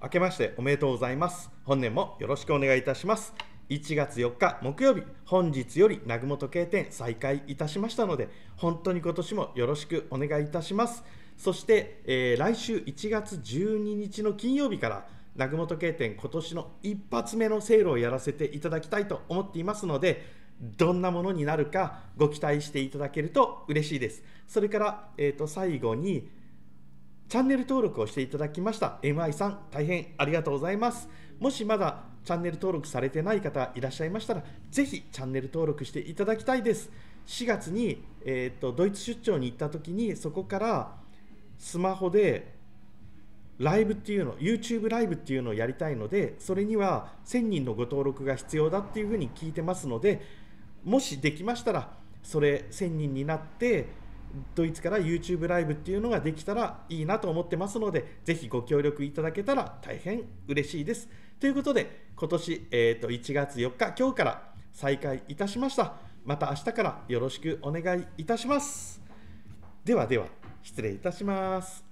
明けましておめでとうございます本年もよろしくお願いいたします1月4日木曜日本日より南雲時計店再開いたしましたので本当に今年もよろしくお願いいたしますそして、えー、来週1月12日の金曜日から南雲時計店今年の一発目のセールをやらせていただきたいと思っていますのでどんなものになるかご期待していただけると嬉しいですそれから、えーと、と最後にチャンネル登録をしていただきました MI さん、大変ありがとうございます。もしまだチャンネル登録されてない方いらっしゃいましたら、ぜひチャンネル登録していただきたいです。4月に、えーと、ドイツ出張に行った時に、そこからスマホでライブっていうの、YouTube ライブっていうのをやりたいので、それには1000人のご登録が必要だっていうふうに聞いてますので、もしできましたら、それ1000人になって、ドイツから YouTube ライブっていうのができたらいいなと思ってますので、ぜひご協力いただけたら大変嬉しいです。ということで、今年、えー、と1月4日、今日から再開いたしました。また明日からよろしくお願いいたします。ではでは、失礼いたします。